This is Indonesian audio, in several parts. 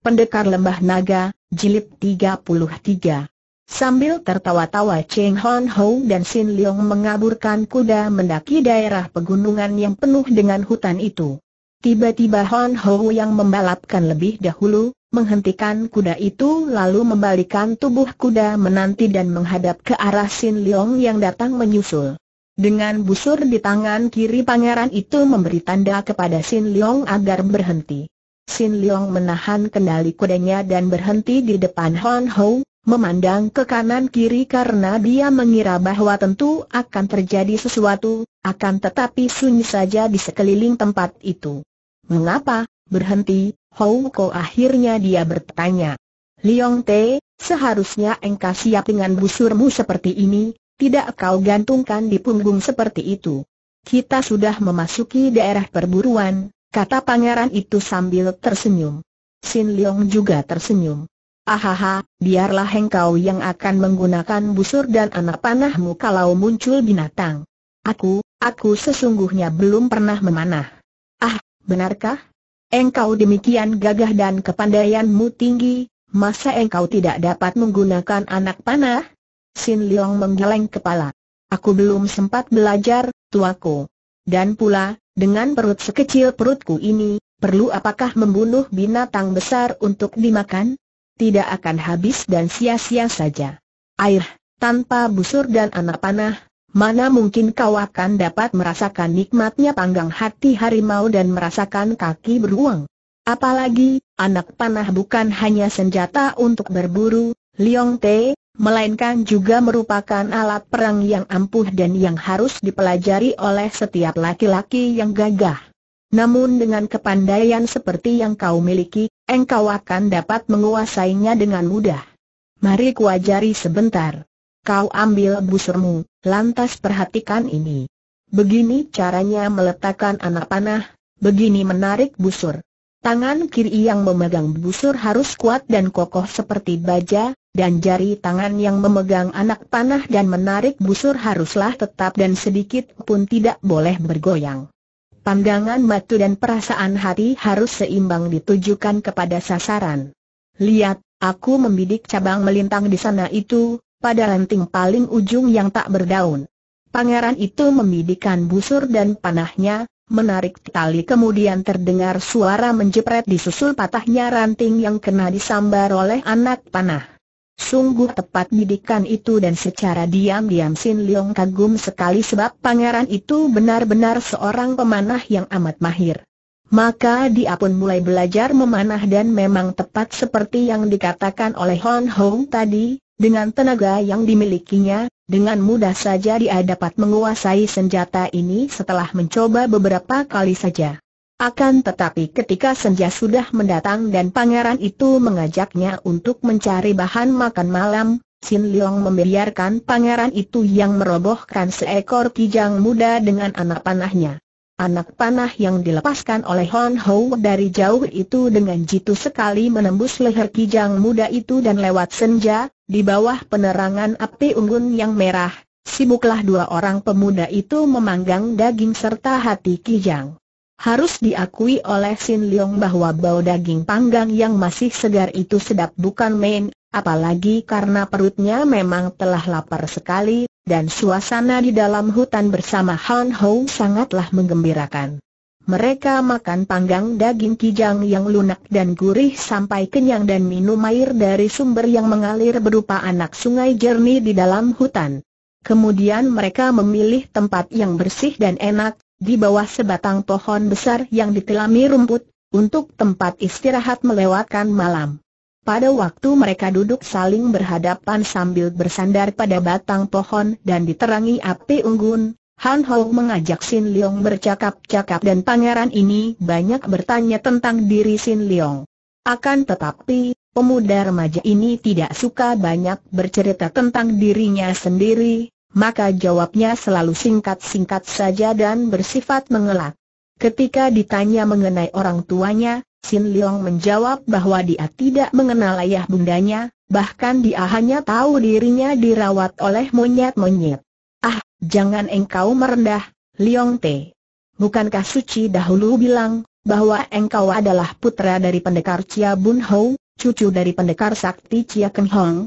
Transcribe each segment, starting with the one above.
Pendekar Lembah Naga, Jilid 33 Sambil tertawa-tawa Cheng Hon Ho dan Sin Leong mengaburkan kuda mendaki daerah pegunungan yang penuh dengan hutan itu. Tiba-tiba Hon Ho yang membalapkan lebih dahulu, menghentikan kuda itu lalu membalikan tubuh kuda menanti dan menghadap ke arah Sin Leong yang datang menyusul. Dengan busur di tangan kiri pangeran itu memberi tanda kepada Sin Leong agar berhenti. Sin Leong menahan kendali kudanya dan berhenti di depan Hon Ho, memandang ke kanan-kiri karena dia mengira bahwa tentu akan terjadi sesuatu, akan tetapi sunyi saja di sekeliling tempat itu. Mengapa, berhenti, Ho Ko akhirnya dia bertanya. Leong Te, seharusnya engkau siap dengan busurmu seperti ini, tidak kau gantungkan di punggung seperti itu. Kita sudah memasuki daerah perburuan, kata pangeran itu sambil tersenyum. Sin Leong juga tersenyum. Ahaha, biarlah engkau yang akan menggunakan busur dan anak panahmu kalau muncul binatang. Aku, aku sesungguhnya belum pernah memanah. Ah, benarkah? Engkau demikian gagah dan kepandaianmu tinggi, masa engkau tidak dapat menggunakan anak panah? Sin Leong menggeleng kepala. Aku belum sempat belajar, tuaku. Dan pula, dengan perut sekecil perutku ini, perlu apakah membunuh binatang besar untuk dimakan? Tidak akan habis dan sia-sia saja. Air, tanpa busur dan anak panah, mana mungkin kau akan dapat merasakan nikmatnya panggang hati harimau dan merasakan kaki beruang. Apalagi, anak panah bukan hanya senjata untuk berburu, Liong Te, melainkan juga merupakan alat perang yang ampuh dan yang harus dipelajari oleh setiap laki-laki yang gagah. Namun dengan kepandaian seperti yang kau miliki, engkau akan dapat menguasainya dengan mudah. Mari kuajari sebentar. Kau ambil busurmu, lantas perhatikan ini. Begini caranya meletakkan anak panah, begini menarik busur. Tangan kiri yang memegang busur harus kuat dan kokoh seperti baja, dan jari tangan yang memegang anak panah dan menarik busur haruslah tetap dan sedikit pun tidak boleh bergoyang. Pandangan mata dan perasaan hati harus seimbang ditujukan kepada sasaran. Lihat, aku membidik cabang melintang di sana itu, pada ranting paling ujung yang tak berdaun. Pangeran itu membidikan busur dan panahnya, menarik tali kemudian terdengar suara menjepret disusul patahnya ranting yang kena disambar oleh anak panah. Sungguh tepat didikan itu dan secara diam-diam Sin Leong kagum sekali sebab pangeran itu benar-benar seorang pemanah yang amat mahir. Maka dia pun mulai belajar memanah dan memang tepat seperti yang dikatakan oleh Hon Hong tadi, dengan tenaga yang dimilikinya, dengan mudah saja dia dapat menguasai senjata ini setelah mencoba beberapa kali saja. Akan tetapi ketika senja sudah mendatang dan pangeran itu mengajaknya untuk mencari bahan makan malam, Sin Leong membiarkan pangeran itu yang merobohkan seekor kijang muda dengan anak panahnya. Anak panah yang dilepaskan oleh Hon Ho dari jauh itu dengan jitu sekali menembus leher kijang muda itu dan lewat senja, di bawah penerangan api unggun yang merah, sibuklah dua orang pemuda itu memanggang daging serta hati kijang. Harus diakui oleh Sin Leong bahwa bau daging panggang yang masih segar itu sedap bukan main, apalagi karena perutnya memang telah lapar sekali, dan suasana di dalam hutan bersama Han Hou sangatlah menggembirakan. Mereka makan panggang daging kijang yang lunak dan gurih sampai kenyang dan minum air dari sumber yang mengalir berupa anak sungai jernih di dalam hutan. Kemudian mereka memilih tempat yang bersih dan enak, di bawah sebatang pohon besar yang ditelami rumput, untuk tempat istirahat melewatkan malam. Pada waktu mereka duduk saling berhadapan sambil bersandar pada batang pohon dan diterangi api unggun, Han Hou mengajak Sin Leong bercakap-cakap dan pangeran ini banyak bertanya tentang diri Sin Leong. Akan tetapi, pemuda remaja ini tidak suka banyak bercerita tentang dirinya sendiri, maka jawabnya selalu singkat-singkat saja dan bersifat mengelak. Ketika ditanya mengenai orang tuanya, Sin Leong menjawab bahwa dia tidak mengenal ayah bundanya, bahkan dia hanya tahu dirinya dirawat oleh monyet-monyet. Ah, jangan engkau merendah, Leong Te. Bukankah Suci dahulu bilang, bahwa engkau adalah putra dari pendekar Chia Bun Ho, cucu dari pendekar sakti Chia Keng Hong?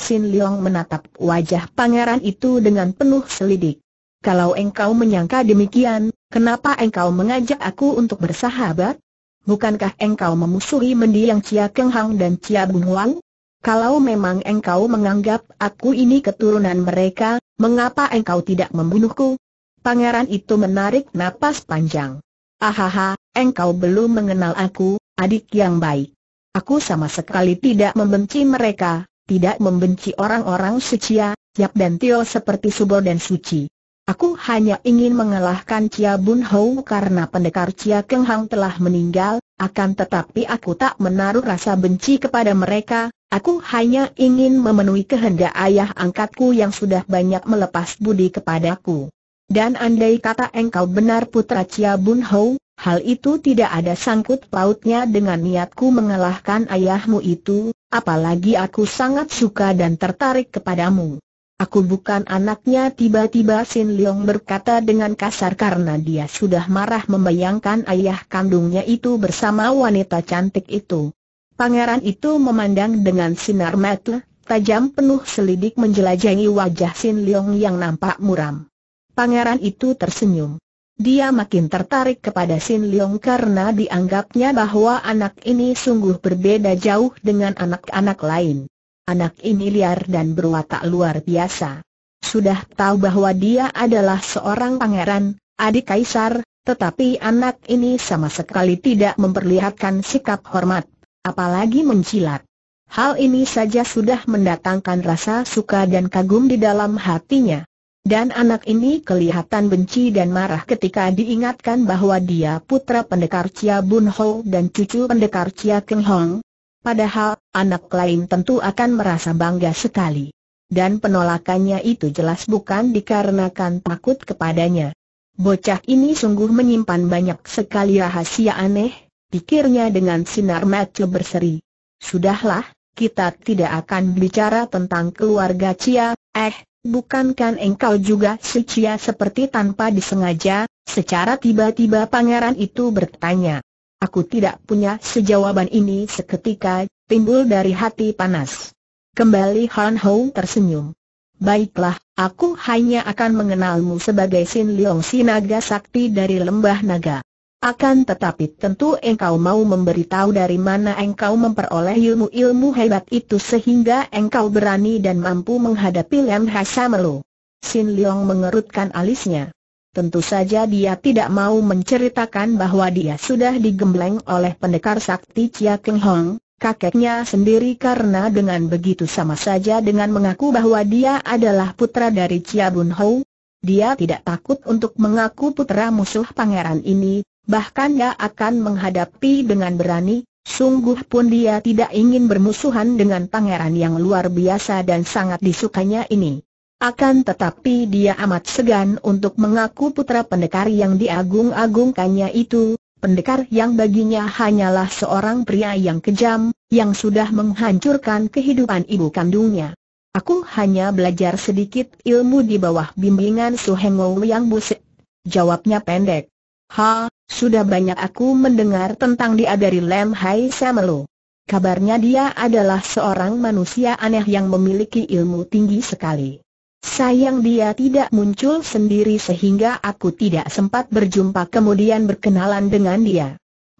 Sin Leong menatap wajah pangeran itu dengan penuh selidik. Kalau engkau menyangka demikian, kenapa engkau mengajak aku untuk bersahabat? Bukankah engkau memusuhi mendiang Cia Keng Hang dan Cia Bung Huang? Kalau memang engkau menganggap aku ini keturunan mereka, mengapa engkau tidak membunuhku? Pangeran itu menarik napas panjang. Ahaha, engkau belum mengenal aku, adik yang baik. Aku sama sekali tidak membenci mereka, tidak membenci orang-orang suci, ya, Yap dan Tio seperti Subor dan Suci. Aku hanya ingin mengalahkan Cia Bun Hou karena pendekar Cia Keng Hang telah meninggal, akan tetapi aku tak menaruh rasa benci kepada mereka, aku hanya ingin memenuhi kehendak ayah angkatku yang sudah banyak melepas budi kepadaku. Dan andai kata engkau benar putra Cia Bun Hou, Hal itu tidak ada sangkut pautnya dengan niatku mengalahkan ayahmu itu, apalagi aku sangat suka dan tertarik kepadamu. Aku bukan anaknya tiba-tiba Sin Leong berkata dengan kasar karena dia sudah marah membayangkan ayah kandungnya itu bersama wanita cantik itu. Pangeran itu memandang dengan sinar mata tajam penuh selidik menjelajahi wajah Sin Leong yang nampak muram. Pangeran itu tersenyum. Dia makin tertarik kepada Sin Leong karena dianggapnya bahwa anak ini sungguh berbeda jauh dengan anak-anak lain. Anak ini liar dan berwatak luar biasa. Sudah tahu bahwa dia adalah seorang pangeran, adik kaisar, tetapi anak ini sama sekali tidak memperlihatkan sikap hormat, apalagi mencilat. Hal ini saja sudah mendatangkan rasa suka dan kagum di dalam hatinya. Dan anak ini kelihatan benci dan marah ketika diingatkan bahwa dia putra pendekar Chia Bun Ho dan cucu pendekar Chia Keng Hong. Padahal, anak lain tentu akan merasa bangga sekali. Dan penolakannya itu jelas bukan dikarenakan takut kepadanya. Bocah ini sungguh menyimpan banyak sekali rahasia aneh, pikirnya dengan sinar mata berseri. Sudahlah, kita tidak akan bicara tentang keluarga Chia, eh, Bukankah engkau juga sucia seperti tanpa disengaja? Secara tiba-tiba pangeran itu bertanya. Aku tidak punya sejawaban ini seketika, timbul dari hati panas. Kembali Han Hou tersenyum. Baiklah, aku hanya akan mengenalmu sebagai Sin Leong Sinaga Sakti dari Lembah Naga. Akan tetapi tentu engkau mau memberitahu dari mana engkau memperoleh ilmu-ilmu hebat itu sehingga engkau berani dan mampu menghadapi Hasa Melu. Sin Leong mengerutkan alisnya. Tentu saja dia tidak mau menceritakan bahwa dia sudah digembleng oleh pendekar sakti Chia Keng Hong, kakeknya sendiri karena dengan begitu sama saja dengan mengaku bahwa dia adalah putra dari Chia Bun Hou, dia tidak takut untuk mengaku putra musuh pangeran ini, bahkan dia akan menghadapi dengan berani, sungguh pun dia tidak ingin bermusuhan dengan pangeran yang luar biasa dan sangat disukanya ini. Akan tetapi dia amat segan untuk mengaku putra pendekar yang diagung-agungkannya itu, pendekar yang baginya hanyalah seorang pria yang kejam, yang sudah menghancurkan kehidupan ibu kandungnya. Aku hanya belajar sedikit ilmu di bawah bimbingan Suhengou yang busik. Jawabnya pendek. Ha, sudah banyak aku mendengar tentang dia dari Lem Hai Samelo. Kabarnya dia adalah seorang manusia aneh yang memiliki ilmu tinggi sekali. Sayang dia tidak muncul sendiri sehingga aku tidak sempat berjumpa kemudian berkenalan dengan dia.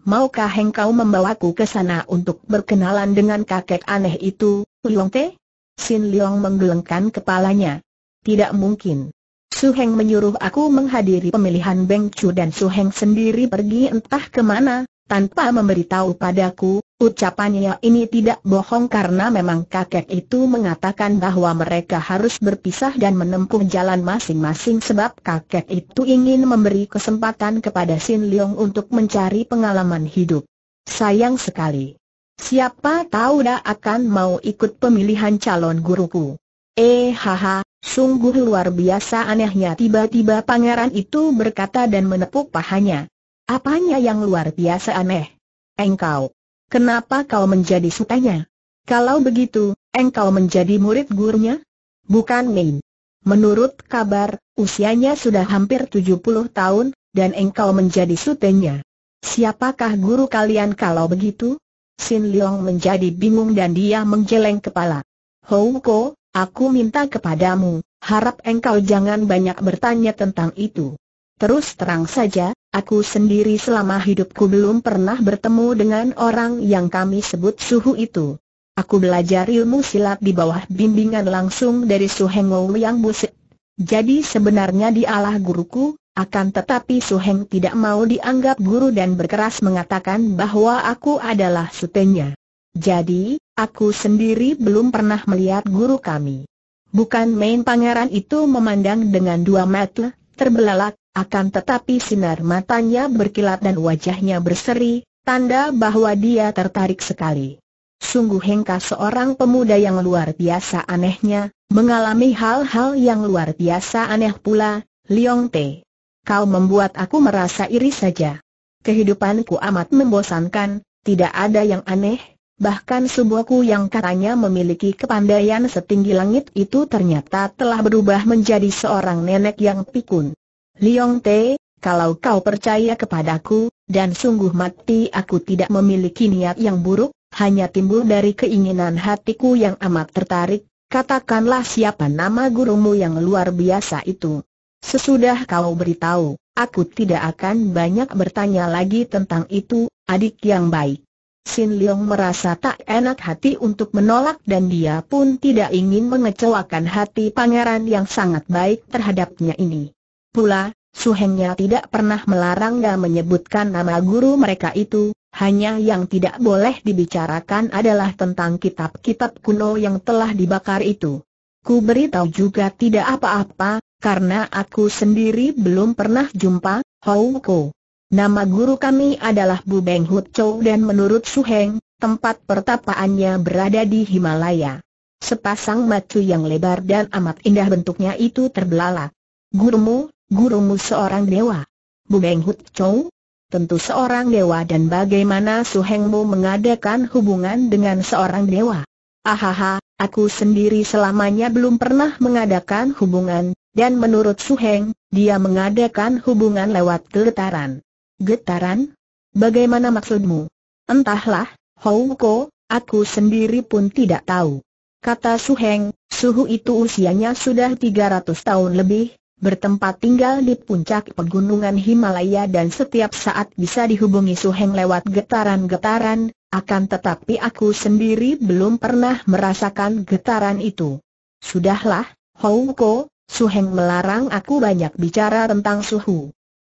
Maukah engkau membawaku ke sana untuk berkenalan dengan kakek aneh itu, Liong Te? Sin Liong menggelengkan kepalanya. Tidak mungkin. Su Heng menyuruh aku menghadiri pemilihan Beng Chu dan Su Heng sendiri pergi entah kemana, tanpa memberitahu padaku, ucapannya ini tidak bohong karena memang kakek itu mengatakan bahwa mereka harus berpisah dan menempuh jalan masing-masing sebab kakek itu ingin memberi kesempatan kepada Sin Leong untuk mencari pengalaman hidup. Sayang sekali. Siapa tahu dia akan mau ikut pemilihan calon guruku. Eh haha, sungguh luar biasa anehnya tiba-tiba pangeran itu berkata dan menepuk pahanya. Apanya yang luar biasa aneh? Engkau. Kenapa kau menjadi sutanya? Kalau begitu, engkau menjadi murid gurunya? Bukan main. Menurut kabar, usianya sudah hampir 70 tahun, dan engkau menjadi sutenya. Siapakah guru kalian kalau begitu? Sin Leong menjadi bingung dan dia menggeleng kepala. Hou Ko, Aku minta kepadamu, harap engkau jangan banyak bertanya tentang itu. Terus terang saja, aku sendiri selama hidupku belum pernah bertemu dengan orang yang kami sebut suhu itu. Aku belajar ilmu silat di bawah bimbingan langsung dari Suhengo yang busuk. Jadi sebenarnya dialah guruku, akan tetapi Suheng tidak mau dianggap guru dan berkeras mengatakan bahwa aku adalah sutenya. Jadi, aku sendiri belum pernah melihat guru kami. Bukan main pangeran itu memandang dengan dua mata, terbelalak, akan tetapi sinar matanya berkilat dan wajahnya berseri, tanda bahwa dia tertarik sekali. Sungguh Hengka seorang pemuda yang luar biasa anehnya, mengalami hal-hal yang luar biasa aneh pula, Liong Te. Kau membuat aku merasa iri saja. Kehidupanku amat membosankan, tidak ada yang aneh, Bahkan ku yang katanya memiliki kepandaian setinggi langit itu ternyata telah berubah menjadi seorang nenek yang pikun. Liong Te, kalau kau percaya kepadaku, dan sungguh mati aku tidak memiliki niat yang buruk, hanya timbul dari keinginan hatiku yang amat tertarik, katakanlah siapa nama gurumu yang luar biasa itu. Sesudah kau beritahu, aku tidak akan banyak bertanya lagi tentang itu, adik yang baik. Sin Leong merasa tak enak hati untuk menolak dan dia pun tidak ingin mengecewakan hati pangeran yang sangat baik terhadapnya ini. Pula, Suhengnya tidak pernah melarang dan menyebutkan nama guru mereka itu, hanya yang tidak boleh dibicarakan adalah tentang kitab-kitab kuno yang telah dibakar itu. Ku beritahu juga tidak apa-apa, karena aku sendiri belum pernah jumpa, Hou Ko. Nama guru kami adalah Bu Beng Hut Chow dan menurut Su Heng, tempat pertapaannya berada di Himalaya. Sepasang macu yang lebar dan amat indah bentuknya itu terbelalak. Gurumu, gurumu seorang dewa. Bu Beng Hut Chow? Tentu seorang dewa dan bagaimana Su Hengmu mengadakan hubungan dengan seorang dewa? Ahaha, aku sendiri selamanya belum pernah mengadakan hubungan, dan menurut Su Heng, dia mengadakan hubungan lewat keletaran. Getaran? Bagaimana maksudmu? Entahlah, Houko, aku sendiri pun tidak tahu. Kata Su Heng, suhu itu usianya sudah 300 tahun lebih, bertempat tinggal di puncak pegunungan Himalaya dan setiap saat bisa dihubungi Su Heng lewat getaran-getaran, akan tetapi aku sendiri belum pernah merasakan getaran itu. Sudahlah, Houko, Heng melarang aku banyak bicara tentang suhu.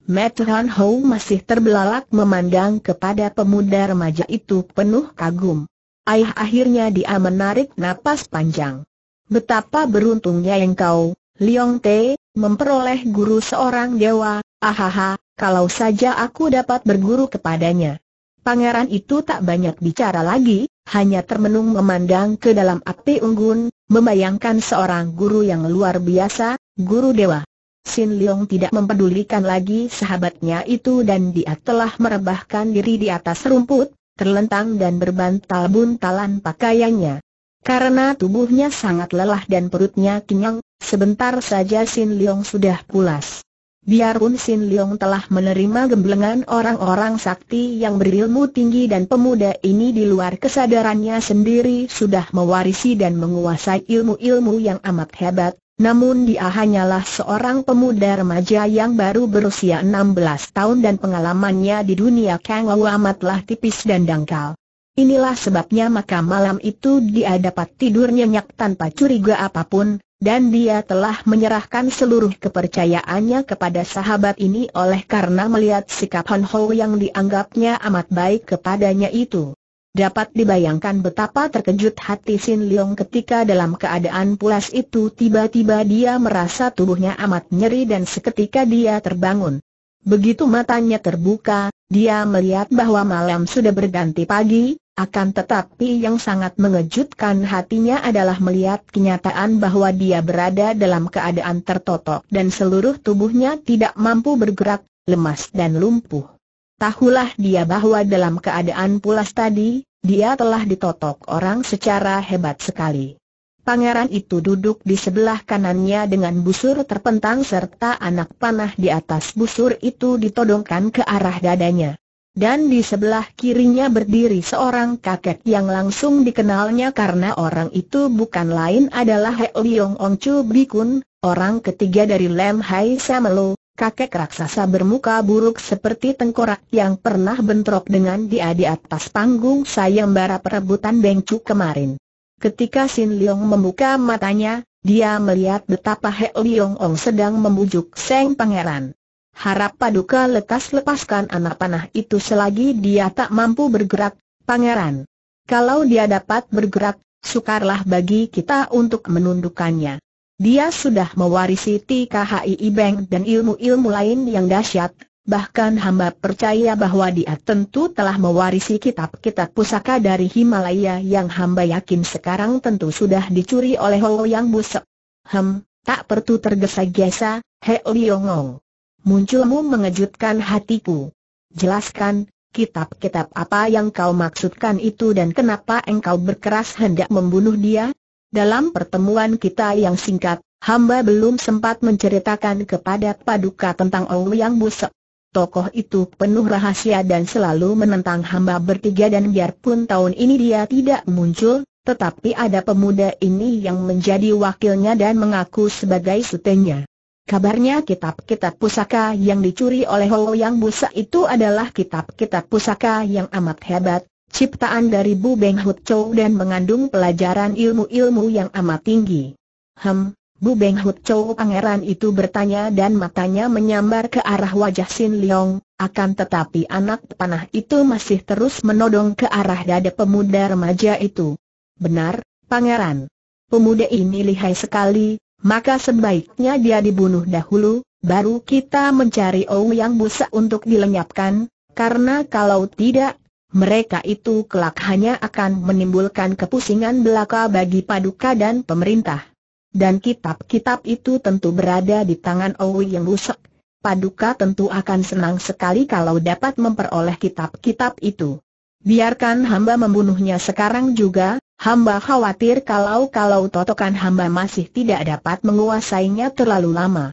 Matt Han Hou masih terbelalak memandang kepada pemuda remaja itu penuh kagum. Ayah akhirnya dia menarik napas panjang. Betapa beruntungnya yang kau, Liong Te, memperoleh guru seorang dewa, ahaha, kalau saja aku dapat berguru kepadanya. Pangeran itu tak banyak bicara lagi, hanya termenung memandang ke dalam api unggun, membayangkan seorang guru yang luar biasa, guru dewa. Sin Leong tidak mempedulikan lagi sahabatnya itu dan dia telah merebahkan diri di atas rumput, terlentang dan berbantal-buntalan pakaiannya. Karena tubuhnya sangat lelah dan perutnya kenyang, sebentar saja Sin Leong sudah pulas. Biarpun Sin Leong telah menerima gemblengan orang-orang sakti yang berilmu tinggi dan pemuda ini di luar kesadarannya sendiri sudah mewarisi dan menguasai ilmu-ilmu yang amat hebat, namun dia hanyalah seorang pemuda remaja yang baru berusia 16 tahun dan pengalamannya di dunia Kang Wu amatlah tipis dan dangkal. Inilah sebabnya maka malam itu dia dapat tidur nyenyak tanpa curiga apapun, dan dia telah menyerahkan seluruh kepercayaannya kepada sahabat ini oleh karena melihat sikap Han Ho yang dianggapnya amat baik kepadanya itu. Dapat dibayangkan betapa terkejut hati Sin Leong ketika dalam keadaan pulas itu tiba-tiba dia merasa tubuhnya amat nyeri dan seketika dia terbangun. Begitu matanya terbuka, dia melihat bahwa malam sudah berganti pagi, akan tetapi yang sangat mengejutkan hatinya adalah melihat kenyataan bahwa dia berada dalam keadaan tertotok dan seluruh tubuhnya tidak mampu bergerak, lemas dan lumpuh. Tahulah dia bahwa dalam keadaan pulas tadi, dia telah ditotok orang secara hebat sekali. Pangeran itu duduk di sebelah kanannya dengan busur terpentang serta anak panah di atas busur itu ditodongkan ke arah dadanya. Dan di sebelah kirinya berdiri seorang kakek yang langsung dikenalnya karena orang itu bukan lain adalah He Liong Ong Chu Bikun, orang ketiga dari Lem Hai Samelo, kakek raksasa bermuka buruk seperti tengkorak yang pernah bentrok dengan dia di atas panggung sayembara perebutan Bengcu kemarin. Ketika Sin Leong membuka matanya, dia melihat betapa He Leong Ong sedang membujuk Seng Pangeran. Harap paduka lekas lepaskan anak panah itu selagi dia tak mampu bergerak, Pangeran. Kalau dia dapat bergerak, sukarlah bagi kita untuk menundukkannya. Dia sudah mewarisi TKHI Bank dan ilmu-ilmu lain yang dahsyat, bahkan hamba percaya bahwa dia tentu telah mewarisi kitab-kitab pusaka dari Himalaya yang hamba yakin sekarang tentu sudah dicuri oleh Ho Yang busuk. Hem, tak perlu tergesa-gesa, He Liongong. Munculmu mengejutkan hatiku. Jelaskan, kitab-kitab apa yang kau maksudkan itu dan kenapa engkau berkeras hendak membunuh dia? Dalam pertemuan kita yang singkat, hamba belum sempat menceritakan kepada Paduka tentang yang Busek. Tokoh itu penuh rahasia dan selalu menentang hamba bertiga dan biarpun tahun ini dia tidak muncul, tetapi ada pemuda ini yang menjadi wakilnya dan mengaku sebagai sutenya. Kabarnya kitab-kitab pusaka yang dicuri oleh Ho Yang Busa itu adalah kitab-kitab pusaka yang amat hebat, ciptaan dari Bu Beng Hut Chow dan mengandung pelajaran ilmu-ilmu yang amat tinggi. Hem, Bu Beng Hut Chow pangeran itu bertanya dan matanya menyambar ke arah wajah Sin Leong, akan tetapi anak panah itu masih terus menodong ke arah dada pemuda remaja itu. Benar, pangeran. Pemuda ini lihai sekali, maka sebaiknya dia dibunuh dahulu, baru kita mencari Ouyang Busa untuk dilenyapkan, karena kalau tidak, mereka itu kelak hanya akan menimbulkan kepusingan belaka bagi paduka dan pemerintah. Dan kitab-kitab itu tentu berada di tangan Owi yang rusak. Paduka tentu akan senang sekali kalau dapat memperoleh kitab-kitab itu. Biarkan hamba membunuhnya sekarang juga, hamba khawatir kalau-kalau totokan hamba masih tidak dapat menguasainya terlalu lama.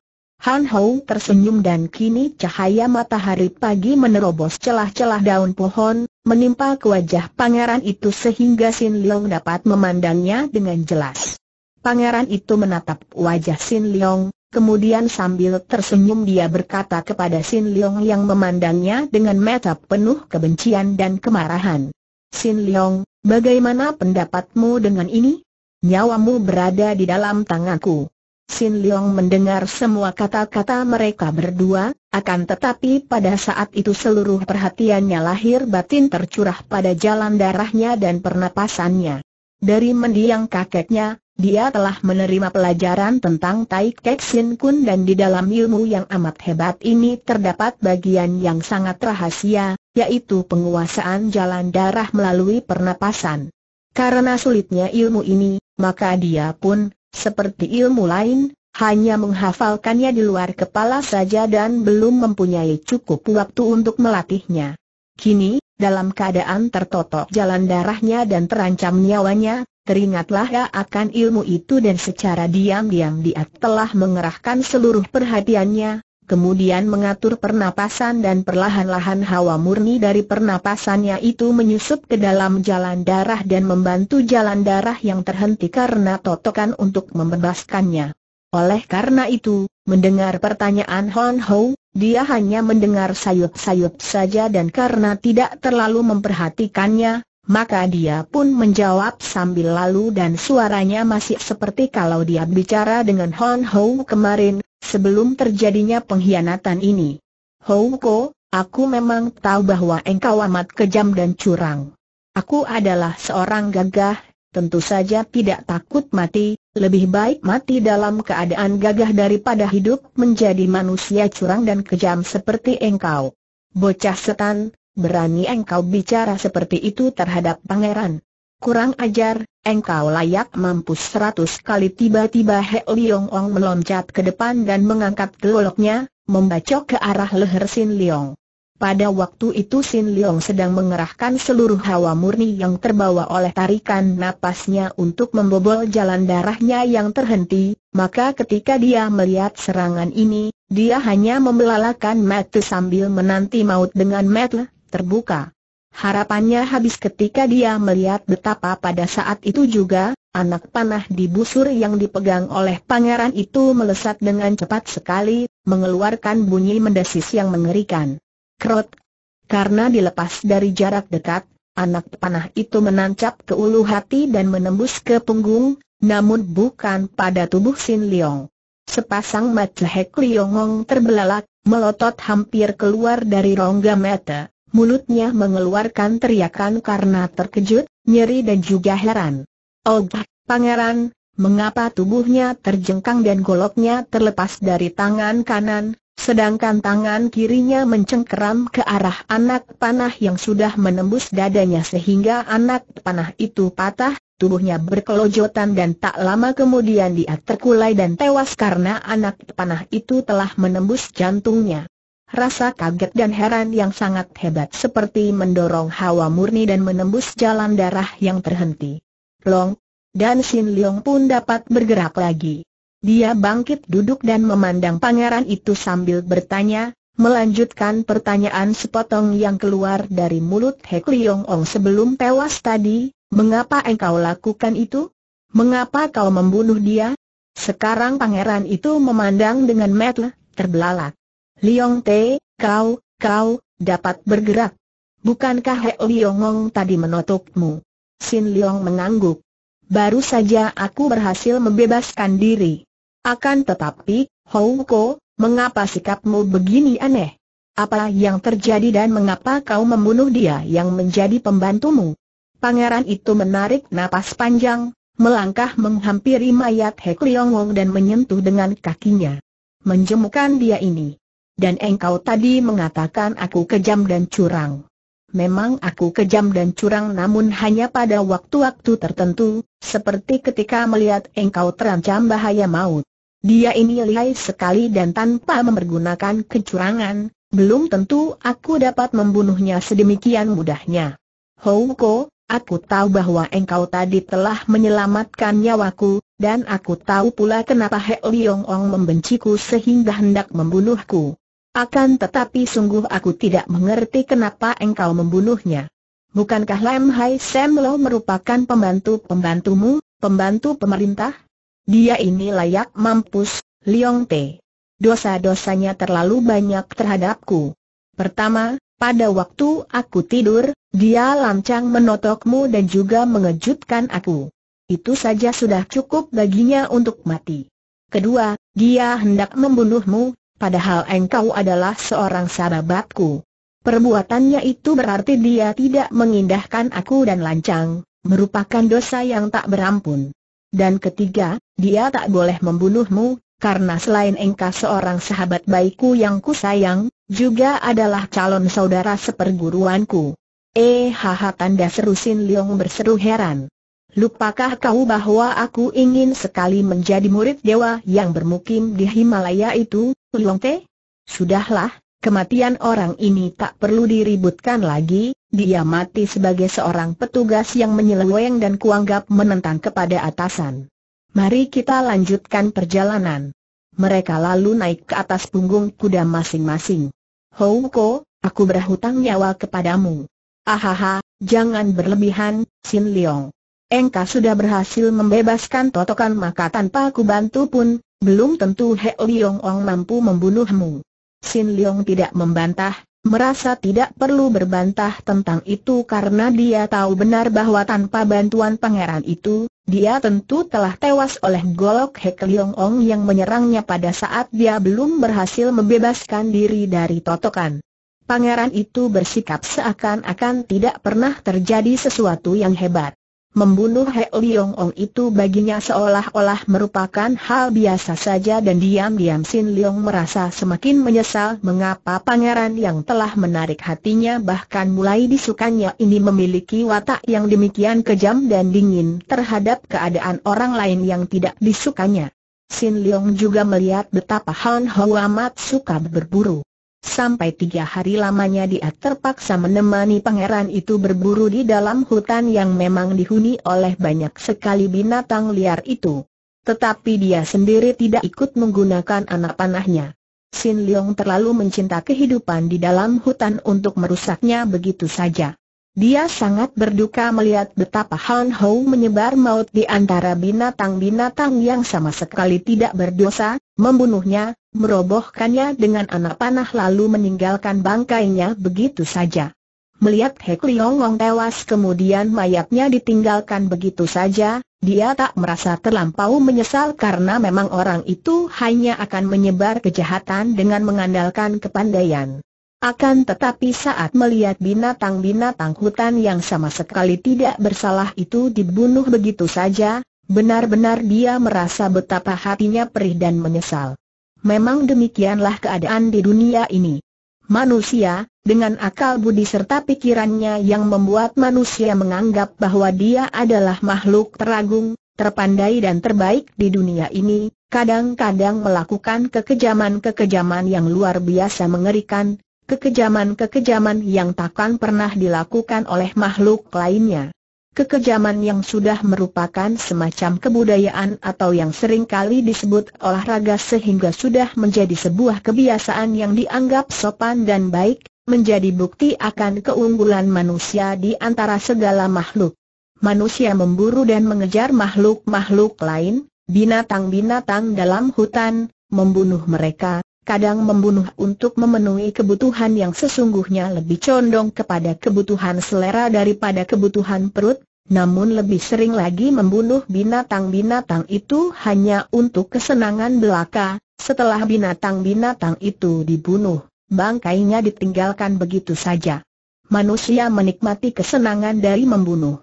Han Hou tersenyum dan kini cahaya matahari pagi menerobos celah-celah daun pohon, menimpa ke wajah pangeran itu sehingga Sin Leong dapat memandangnya dengan jelas. Pangeran itu menatap wajah Sin Leong, kemudian sambil tersenyum dia berkata kepada Sin Leong yang memandangnya dengan mata penuh kebencian dan kemarahan. Sin Leong, bagaimana pendapatmu dengan ini? Nyawamu berada di dalam tanganku. Sin Leong mendengar semua kata-kata mereka berdua, akan tetapi pada saat itu seluruh perhatiannya lahir batin tercurah pada jalan darahnya dan pernapasannya. Dari mendiang kakeknya, dia telah menerima pelajaran tentang Tai Kek Sin Kun dan di dalam ilmu yang amat hebat ini terdapat bagian yang sangat rahasia, yaitu penguasaan jalan darah melalui pernapasan. Karena sulitnya ilmu ini, maka dia pun seperti ilmu lain, hanya menghafalkannya di luar kepala saja dan belum mempunyai cukup waktu untuk melatihnya. Kini, dalam keadaan tertotok jalan darahnya dan terancam nyawanya, teringatlah ia akan ilmu itu dan secara diam-diam dia telah mengerahkan seluruh perhatiannya, kemudian mengatur pernapasan dan perlahan-lahan hawa murni dari pernapasannya itu menyusup ke dalam jalan darah dan membantu jalan darah yang terhenti karena totokan untuk membebaskannya. Oleh karena itu, mendengar pertanyaan Hon Ho, dia hanya mendengar sayup-sayup saja dan karena tidak terlalu memperhatikannya, maka dia pun menjawab sambil lalu dan suaranya masih seperti kalau dia bicara dengan Hon Ho kemarin, sebelum terjadinya pengkhianatan ini. Houko, aku memang tahu bahwa engkau amat kejam dan curang. Aku adalah seorang gagah, tentu saja tidak takut mati, lebih baik mati dalam keadaan gagah daripada hidup menjadi manusia curang dan kejam seperti engkau. Bocah setan, berani engkau bicara seperti itu terhadap pangeran. Kurang ajar, engkau layak mampus seratus kali tiba-tiba He Liong Ong meloncat ke depan dan mengangkat goloknya, membacok ke arah leher Sin Liong. Pada waktu itu Sin Liong sedang mengerahkan seluruh hawa murni yang terbawa oleh tarikan napasnya untuk membobol jalan darahnya yang terhenti, maka ketika dia melihat serangan ini, dia hanya membelalakan mata sambil menanti maut dengan mata terbuka. Harapannya habis ketika dia melihat betapa pada saat itu juga, anak panah di busur yang dipegang oleh pangeran itu melesat dengan cepat sekali, mengeluarkan bunyi mendesis yang mengerikan. Krot! Karena dilepas dari jarak dekat, anak panah itu menancap ke ulu hati dan menembus ke punggung, namun bukan pada tubuh Sin Leong. Sepasang mata Hek Leongong terbelalak, melotot hampir keluar dari rongga mata mulutnya mengeluarkan teriakan karena terkejut, nyeri dan juga heran. Oh, pangeran, mengapa tubuhnya terjengkang dan goloknya terlepas dari tangan kanan, sedangkan tangan kirinya mencengkeram ke arah anak panah yang sudah menembus dadanya sehingga anak panah itu patah, tubuhnya berkelojotan dan tak lama kemudian dia terkulai dan tewas karena anak panah itu telah menembus jantungnya. Rasa kaget dan heran yang sangat hebat seperti mendorong hawa murni dan menembus jalan darah yang terhenti. Long, dan Xin Leong pun dapat bergerak lagi. Dia bangkit duduk dan memandang pangeran itu sambil bertanya, melanjutkan pertanyaan sepotong yang keluar dari mulut Hek Leong Ong sebelum tewas tadi, mengapa engkau lakukan itu? Mengapa kau membunuh dia? Sekarang pangeran itu memandang dengan metel, terbelalak. Liong Te, kau, kau, dapat bergerak. Bukankah He Liongong tadi menotokmu? Sin Liong mengangguk. Baru saja aku berhasil membebaskan diri. Akan tetapi, Hou Ko, mengapa sikapmu begini aneh? Apa yang terjadi dan mengapa kau membunuh dia yang menjadi pembantumu? Pangeran itu menarik napas panjang, melangkah menghampiri mayat Hek Liongong dan menyentuh dengan kakinya. Menjemukan dia ini. Dan engkau tadi mengatakan aku kejam dan curang. Memang aku kejam dan curang namun hanya pada waktu-waktu tertentu, seperti ketika melihat engkau terancam bahaya maut. Dia ini lihai sekali dan tanpa mempergunakan kecurangan, belum tentu aku dapat membunuhnya sedemikian mudahnya. Houko, aku tahu bahwa engkau tadi telah menyelamatkan nyawaku, dan aku tahu pula kenapa He Liong Ong membenciku sehingga hendak membunuhku. Akan tetapi sungguh aku tidak mengerti kenapa engkau membunuhnya. Bukankah Lam Hai Sam Lo merupakan pembantu-pembantumu, pembantu pemerintah? Dia ini layak mampus, Liong Te. Dosa-dosanya terlalu banyak terhadapku. Pertama, pada waktu aku tidur, dia lancang menotokmu dan juga mengejutkan aku. Itu saja sudah cukup baginya untuk mati. Kedua, dia hendak membunuhmu, padahal engkau adalah seorang sahabatku. Perbuatannya itu berarti dia tidak mengindahkan aku dan lancang, merupakan dosa yang tak berampun. Dan ketiga, dia tak boleh membunuhmu, karena selain engkau seorang sahabat baikku yang kusayang, juga adalah calon saudara seperguruanku. Eh haha tanda seru Sin Leong berseru heran. Lupakah kau bahwa aku ingin sekali menjadi murid dewa yang bermukim di Himalaya itu, Long Te? Sudahlah, kematian orang ini tak perlu diributkan lagi, dia mati sebagai seorang petugas yang menyeleweng dan kuanggap menentang kepada atasan. Mari kita lanjutkan perjalanan. Mereka lalu naik ke atas punggung kuda masing-masing. Houko, aku berhutang nyawa kepadamu. Ahaha, jangan berlebihan, Sin Leong engkau sudah berhasil membebaskan totokan maka tanpa aku bantu pun, belum tentu He Liong Ong mampu membunuhmu. Sin Liong tidak membantah, merasa tidak perlu berbantah tentang itu karena dia tahu benar bahwa tanpa bantuan pangeran itu, dia tentu telah tewas oleh golok He Liong Ong yang menyerangnya pada saat dia belum berhasil membebaskan diri dari totokan. Pangeran itu bersikap seakan-akan tidak pernah terjadi sesuatu yang hebat. Membunuh He Liong Ong itu baginya seolah-olah merupakan hal biasa saja dan diam-diam Sin Liong merasa semakin menyesal mengapa pangeran yang telah menarik hatinya bahkan mulai disukanya ini memiliki watak yang demikian kejam dan dingin terhadap keadaan orang lain yang tidak disukanya. Sin Leong juga melihat betapa Han Hwa amat suka berburu. Sampai tiga hari lamanya dia terpaksa menemani pangeran itu berburu di dalam hutan yang memang dihuni oleh banyak sekali binatang liar itu. Tetapi dia sendiri tidak ikut menggunakan anak panahnya. Sin Leong terlalu mencinta kehidupan di dalam hutan untuk merusaknya begitu saja. Dia sangat berduka melihat betapa Han Hou menyebar maut di antara binatang-binatang yang sama sekali tidak berdosa, membunuhnya, merobohkannya dengan anak panah lalu meninggalkan bangkainya begitu saja. Melihat Hek Liongong tewas kemudian mayatnya ditinggalkan begitu saja, dia tak merasa terlampau menyesal karena memang orang itu hanya akan menyebar kejahatan dengan mengandalkan kepandaian. Akan tetapi saat melihat binatang-binatang hutan yang sama sekali tidak bersalah itu dibunuh begitu saja, benar-benar dia merasa betapa hatinya perih dan menyesal. Memang demikianlah keadaan di dunia ini. Manusia, dengan akal budi serta pikirannya yang membuat manusia menganggap bahwa dia adalah makhluk teragung, terpandai dan terbaik di dunia ini, kadang-kadang melakukan kekejaman-kekejaman yang luar biasa mengerikan, kekejaman-kekejaman yang takkan pernah dilakukan oleh makhluk lainnya. Kekejaman yang sudah merupakan semacam kebudayaan atau yang seringkali disebut olahraga sehingga sudah menjadi sebuah kebiasaan yang dianggap sopan dan baik, menjadi bukti akan keunggulan manusia di antara segala makhluk. Manusia memburu dan mengejar makhluk-makhluk lain, binatang-binatang dalam hutan, membunuh mereka, kadang membunuh untuk memenuhi kebutuhan yang sesungguhnya lebih condong kepada kebutuhan selera daripada kebutuhan perut, namun lebih sering lagi membunuh binatang-binatang itu hanya untuk kesenangan belaka, setelah binatang-binatang itu dibunuh, bangkainya ditinggalkan begitu saja. Manusia menikmati kesenangan dari membunuh.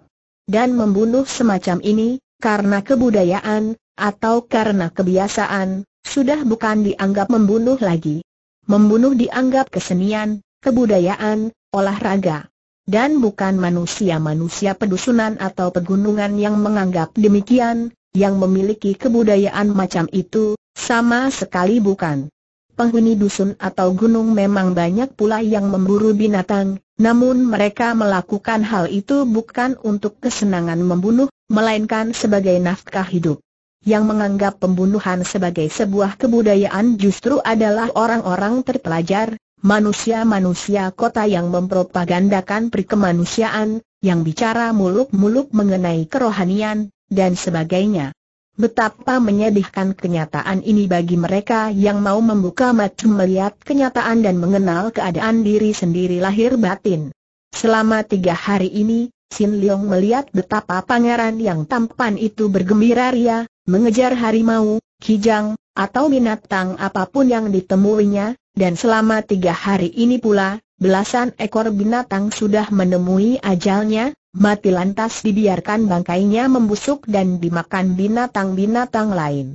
Dan membunuh semacam ini, karena kebudayaan, atau karena kebiasaan, sudah bukan dianggap membunuh lagi. Membunuh dianggap kesenian, kebudayaan, olahraga. Dan bukan manusia-manusia pedusunan atau pegunungan yang menganggap demikian, yang memiliki kebudayaan macam itu, sama sekali bukan. Penghuni dusun atau gunung memang banyak pula yang memburu binatang, namun mereka melakukan hal itu bukan untuk kesenangan membunuh, melainkan sebagai nafkah hidup yang menganggap pembunuhan sebagai sebuah kebudayaan justru adalah orang-orang terpelajar, manusia-manusia kota yang mempropagandakan perkemanusiaan, yang bicara muluk-muluk mengenai kerohanian, dan sebagainya. Betapa menyedihkan kenyataan ini bagi mereka yang mau membuka mata melihat kenyataan dan mengenal keadaan diri sendiri lahir batin. Selama tiga hari ini, Sin Leong melihat betapa pangeran yang tampan itu bergembira ria, mengejar harimau, kijang, atau binatang apapun yang ditemuinya, dan selama tiga hari ini pula, belasan ekor binatang sudah menemui ajalnya, mati lantas dibiarkan bangkainya membusuk dan dimakan binatang-binatang lain.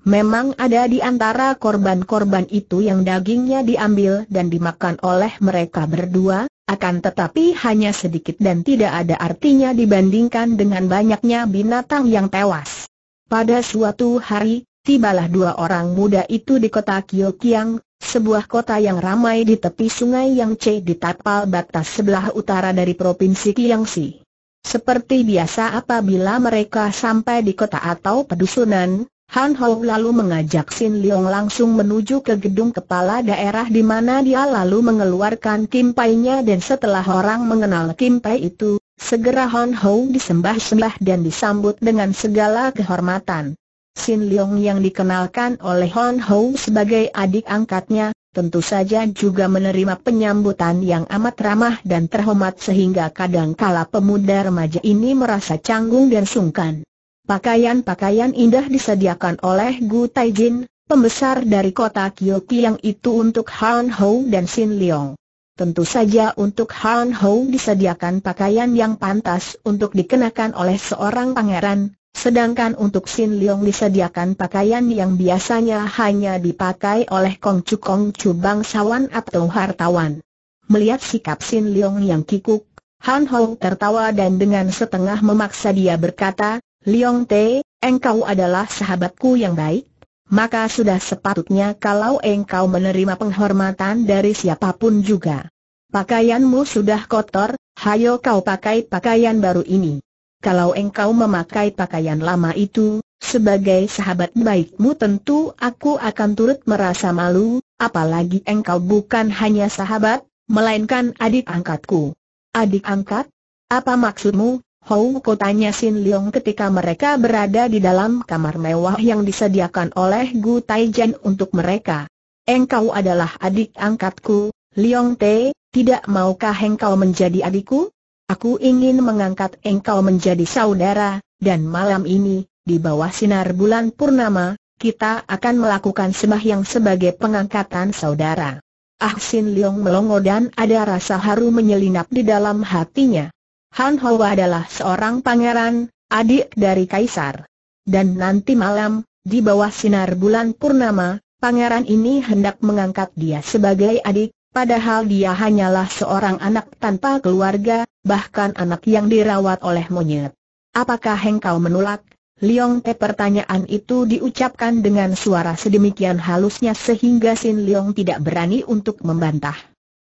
Memang ada di antara korban-korban itu yang dagingnya diambil dan dimakan oleh mereka berdua, akan tetapi hanya sedikit dan tidak ada artinya dibandingkan dengan banyaknya binatang yang tewas. Pada suatu hari, tibalah dua orang muda itu di kota Kyokiang, sebuah kota yang ramai di tepi sungai yang C di tapal batas sebelah utara dari provinsi Kyangsi. Seperti biasa apabila mereka sampai di kota atau pedusunan, Han Hou lalu mengajak Sin Leong langsung menuju ke gedung kepala daerah di mana dia lalu mengeluarkan kimpainya dan setelah orang mengenal kimpai itu, Segera Hon Ho disembah-sembah dan disambut dengan segala kehormatan. Sin Leong yang dikenalkan oleh Hon Ho sebagai adik angkatnya, tentu saja juga menerima penyambutan yang amat ramah dan terhormat sehingga kadangkala pemuda remaja ini merasa canggung dan sungkan. Pakaian-pakaian indah disediakan oleh Gu Taijin, pembesar dari kota yang itu untuk Hon Ho dan Sin Leong. Tentu saja untuk Han Ho disediakan pakaian yang pantas untuk dikenakan oleh seorang pangeran, sedangkan untuk Sin Leong disediakan pakaian yang biasanya hanya dipakai oleh kongcu-kongcu bangsawan atau hartawan. Melihat sikap Sin Leong yang kikuk, Han Ho tertawa dan dengan setengah memaksa dia berkata, Leong Te, engkau adalah sahabatku yang baik, maka sudah sepatutnya kalau engkau menerima penghormatan dari siapapun juga. Pakaianmu sudah kotor, hayo kau pakai pakaian baru ini. Kalau engkau memakai pakaian lama itu, sebagai sahabat baikmu tentu aku akan turut merasa malu, apalagi engkau bukan hanya sahabat, melainkan adik angkatku. Adik angkat? Apa maksudmu? Hou kotanya Sin Leong ketika mereka berada di dalam kamar mewah yang disediakan oleh Gu Taijian untuk mereka. Engkau adalah adik angkatku, Leong Te, tidak maukah engkau menjadi adikku? Aku ingin mengangkat engkau menjadi saudara, dan malam ini, di bawah sinar bulan purnama, kita akan melakukan sembahyang sebagai pengangkatan saudara. Ah Sin Leong melongo dan ada rasa haru menyelinap di dalam hatinya. Han Hoa adalah seorang pangeran, adik dari kaisar. Dan nanti malam, di bawah sinar bulan purnama, pangeran ini hendak mengangkat dia sebagai adik, padahal dia hanyalah seorang anak tanpa keluarga, bahkan anak yang dirawat oleh monyet. Apakah engkau menolak? Liong Te pertanyaan itu diucapkan dengan suara sedemikian halusnya sehingga Sin Liong tidak berani untuk membantah.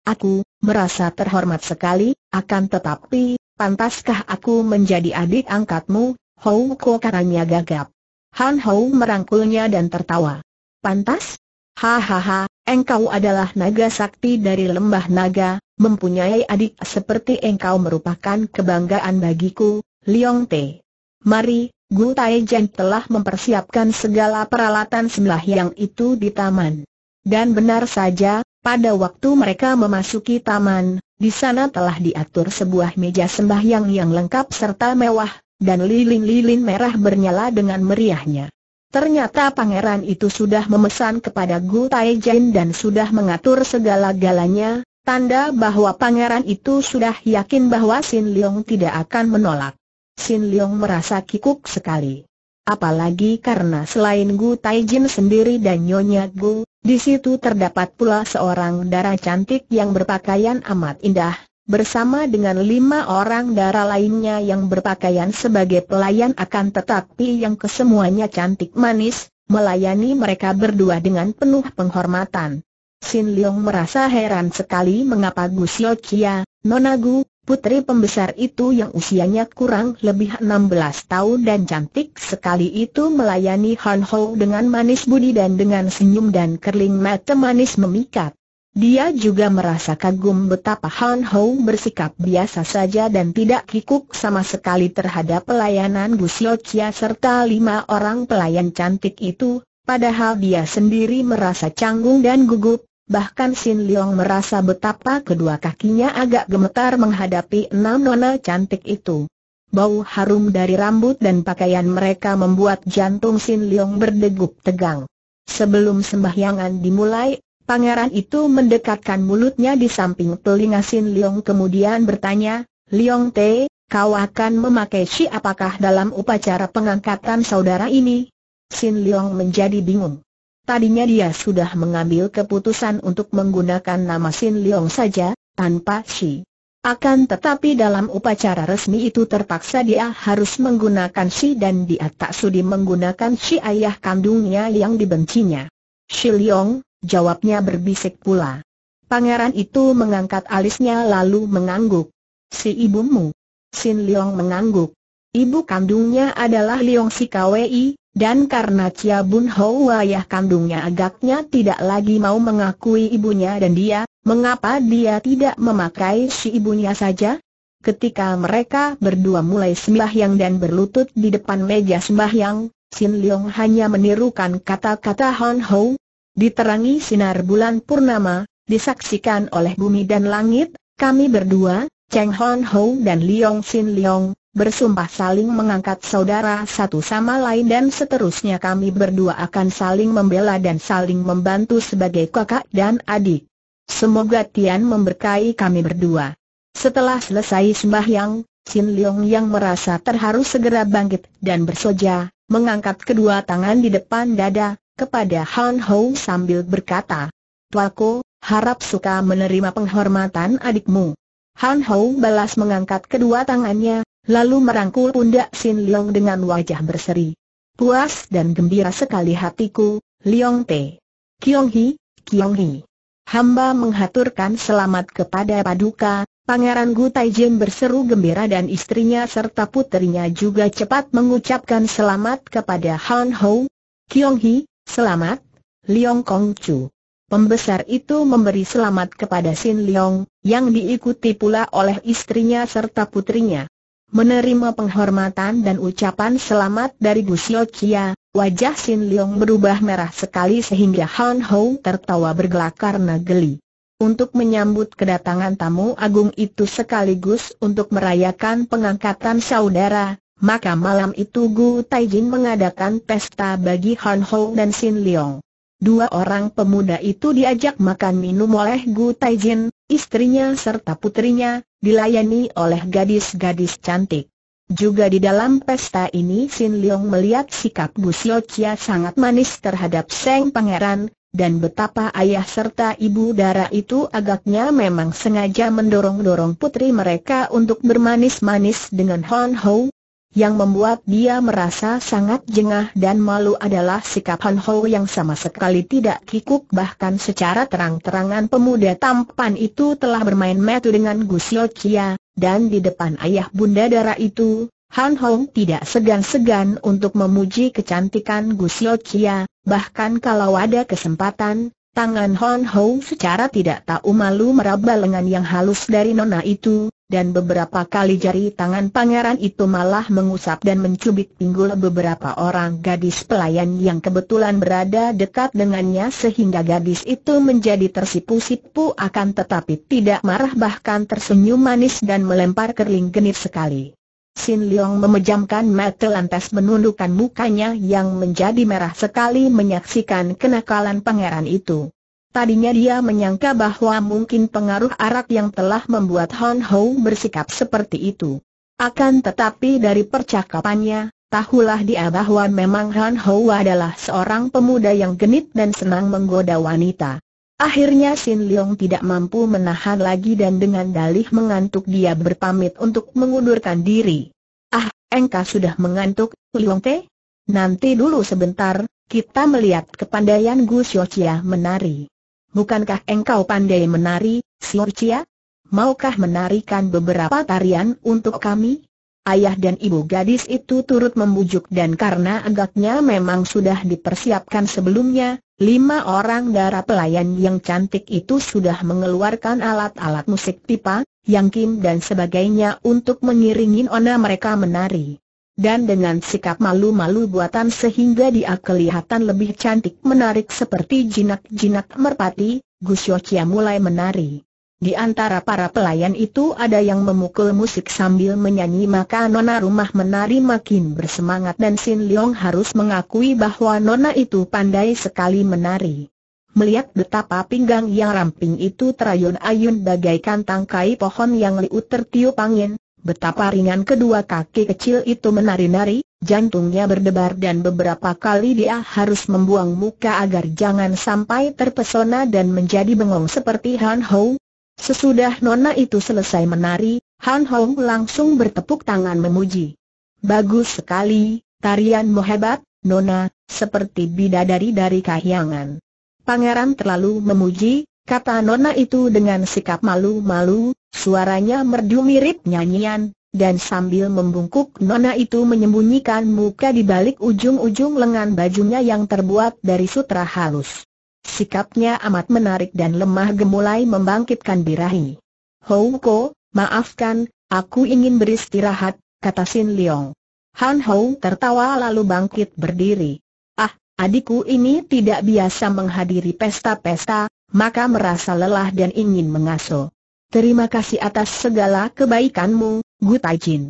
Aku, merasa terhormat sekali, akan tetapi, pantaskah aku menjadi adik angkatmu, Hou Ko karanya gagap. Han Hou merangkulnya dan tertawa. Pantas? Hahaha, engkau adalah naga sakti dari lembah naga, mempunyai adik seperti engkau merupakan kebanggaan bagiku, Liong Te. Mari, Gu Tai Jen telah mempersiapkan segala peralatan sebelah yang itu di taman. Dan benar saja, pada waktu mereka memasuki taman, di sana telah diatur sebuah meja sembahyang yang lengkap serta mewah, dan lilin-lilin merah bernyala dengan meriahnya. Ternyata pangeran itu sudah memesan kepada Gu Taijin dan sudah mengatur segala-galanya, tanda bahwa pangeran itu sudah yakin bahwa Sin Leong tidak akan menolak. Sin Leong merasa kikuk sekali. Apalagi karena selain Gu Taijin sendiri dan Nyonya Gu, di situ terdapat pula seorang darah cantik yang berpakaian amat indah, bersama dengan lima orang darah lainnya yang berpakaian sebagai pelayan akan tetapi yang kesemuanya cantik manis, melayani mereka berdua dengan penuh penghormatan. Sin Leong merasa heran sekali mengapa Gu Xiao Chia, Nona Gu, Putri pembesar itu yang usianya kurang lebih 16 tahun dan cantik sekali itu melayani Han Ho dengan manis budi dan dengan senyum dan kerling mata manis memikat. Dia juga merasa kagum betapa Han Ho bersikap biasa saja dan tidak kikuk sama sekali terhadap pelayanan Bu Sio serta lima orang pelayan cantik itu, padahal dia sendiri merasa canggung dan gugup, Bahkan Sin Leong merasa betapa kedua kakinya agak gemetar menghadapi enam nona cantik itu. Bau harum dari rambut dan pakaian mereka membuat jantung Sin Leong berdegup tegang. Sebelum sembahyangan dimulai, pangeran itu mendekatkan mulutnya di samping telinga Sin Leong kemudian bertanya, Leong Te, kau akan memakai si apakah dalam upacara pengangkatan saudara ini? Sin Leong menjadi bingung. Tadinya dia sudah mengambil keputusan untuk menggunakan nama Sin Leong saja, tanpa Shi. Akan tetapi dalam upacara resmi itu terpaksa dia harus menggunakan Shi dan dia tak sudi menggunakan Shi ayah kandungnya yang dibencinya. Shi Leong, jawabnya berbisik pula. Pangeran itu mengangkat alisnya lalu mengangguk. Si ibumu. Sin Leong mengangguk. Ibu kandungnya adalah Leong Si Kwei, dan karena Chia Bun Ho ayah kandungnya agaknya tidak lagi mau mengakui ibunya dan dia, mengapa dia tidak memakai si ibunya saja? Ketika mereka berdua mulai sembahyang dan berlutut di depan meja sembahyang, Sin Leong hanya menirukan kata-kata Han Ho. Diterangi sinar bulan purnama, disaksikan oleh bumi dan langit, kami berdua, Cheng Han Ho dan Leong Sin Leong, bersumpah saling mengangkat saudara satu sama lain dan seterusnya kami berdua akan saling membela dan saling membantu sebagai kakak dan adik. Semoga Tian memberkahi kami berdua. Setelah selesai sembahyang, Xin Leong yang merasa terharu segera bangkit dan bersoja, mengangkat kedua tangan di depan dada, kepada Han Ho sambil berkata, Tuaku, harap suka menerima penghormatan adikmu. Han Ho balas mengangkat kedua tangannya, lalu merangkul pundak Sin Leong dengan wajah berseri. Puas dan gembira sekali hatiku, Leong Te. Kiong Hi, Kiong Hi. Hamba menghaturkan selamat kepada Paduka, Pangeran Gu Jin berseru gembira dan istrinya serta putrinya juga cepat mengucapkan selamat kepada Han Hou. Kiong Hi, selamat, Leong Kong Chu. Pembesar itu memberi selamat kepada Sin Leong, yang diikuti pula oleh istrinya serta putrinya. Menerima penghormatan dan ucapan selamat dari Gu Chia, wajah Sin Leong berubah merah sekali sehingga Han Hou tertawa bergelak karena geli. Untuk menyambut kedatangan tamu agung itu sekaligus untuk merayakan pengangkatan saudara, maka malam itu Gu Taijin mengadakan pesta bagi Han Hou dan Sin Leong. Dua orang pemuda itu diajak makan minum oleh Gu Taijin, istrinya serta putrinya, dilayani oleh gadis-gadis cantik. Juga di dalam pesta ini Sin Leong melihat sikap Bu Sio Chia sangat manis terhadap Seng Pangeran, dan betapa ayah serta ibu dara itu agaknya memang sengaja mendorong-dorong putri mereka untuk bermanis-manis dengan Hon Ho, yang membuat dia merasa sangat jengah dan malu adalah sikap Han Ho yang sama sekali tidak kikuk bahkan secara terang-terangan pemuda tampan itu telah bermain metu dengan Gusil Chia, dan di depan ayah bunda darah itu, Han Ho tidak segan-segan untuk memuji kecantikan Gusil Chia, bahkan kalau ada kesempatan, tangan Han Ho secara tidak tahu malu meraba lengan yang halus dari nona itu, dan beberapa kali jari tangan pangeran itu malah mengusap dan mencubit pinggul beberapa orang gadis pelayan yang kebetulan berada dekat dengannya sehingga gadis itu menjadi tersipu-sipu akan tetapi tidak marah bahkan tersenyum manis dan melempar kerling genit sekali. Sin Leong memejamkan mata lantas menundukkan mukanya yang menjadi merah sekali menyaksikan kenakalan pangeran itu. Tadinya dia menyangka bahwa mungkin pengaruh arak yang telah membuat Hon Ho bersikap seperti itu. Akan tetapi dari percakapannya, tahulah dia bahwa memang Hon Ho adalah seorang pemuda yang genit dan senang menggoda wanita. Akhirnya Sin Leong tidak mampu menahan lagi dan dengan dalih mengantuk dia berpamit untuk mengundurkan diri. Ah, engkau sudah mengantuk, Leong Te? Nanti dulu sebentar, kita melihat kepandaian Gu Xiaochia menari bukankah engkau pandai menari, Siorcia? Maukah menarikan beberapa tarian untuk kami? Ayah dan ibu gadis itu turut membujuk dan karena agaknya memang sudah dipersiapkan sebelumnya, lima orang darah pelayan yang cantik itu sudah mengeluarkan alat-alat musik pipa, yangkim dan sebagainya untuk mengiringin ona mereka menari dan dengan sikap malu-malu buatan sehingga dia kelihatan lebih cantik menarik seperti jinak-jinak merpati, Gus Yochia mulai menari. Di antara para pelayan itu ada yang memukul musik sambil menyanyi maka Nona rumah menari makin bersemangat dan Sin Leong harus mengakui bahwa Nona itu pandai sekali menari. Melihat betapa pinggang yang ramping itu terayun-ayun bagaikan tangkai pohon yang liut tertiup angin, Betapa ringan kedua kaki kecil itu menari-nari, jantungnya berdebar dan beberapa kali dia harus membuang muka agar jangan sampai terpesona dan menjadi bengong seperti Han Hou. Sesudah nona itu selesai menari, Han Hou langsung bertepuk tangan memuji. Bagus sekali, tarianmu hebat, nona, seperti bidadari dari kahyangan. Pangeran terlalu memuji, kata Nona itu dengan sikap malu-malu, suaranya merdu mirip nyanyian, dan sambil membungkuk Nona itu menyembunyikan muka di balik ujung-ujung lengan bajunya yang terbuat dari sutra halus. Sikapnya amat menarik dan lemah gemulai membangkitkan birahi. Houko, maafkan, aku ingin beristirahat, kata Sin Leong. Han Hou tertawa lalu bangkit berdiri. Ah, adikku ini tidak biasa menghadiri pesta-pesta, maka merasa lelah dan ingin mengaso. Terima kasih atas segala kebaikanmu, Gu Taijin.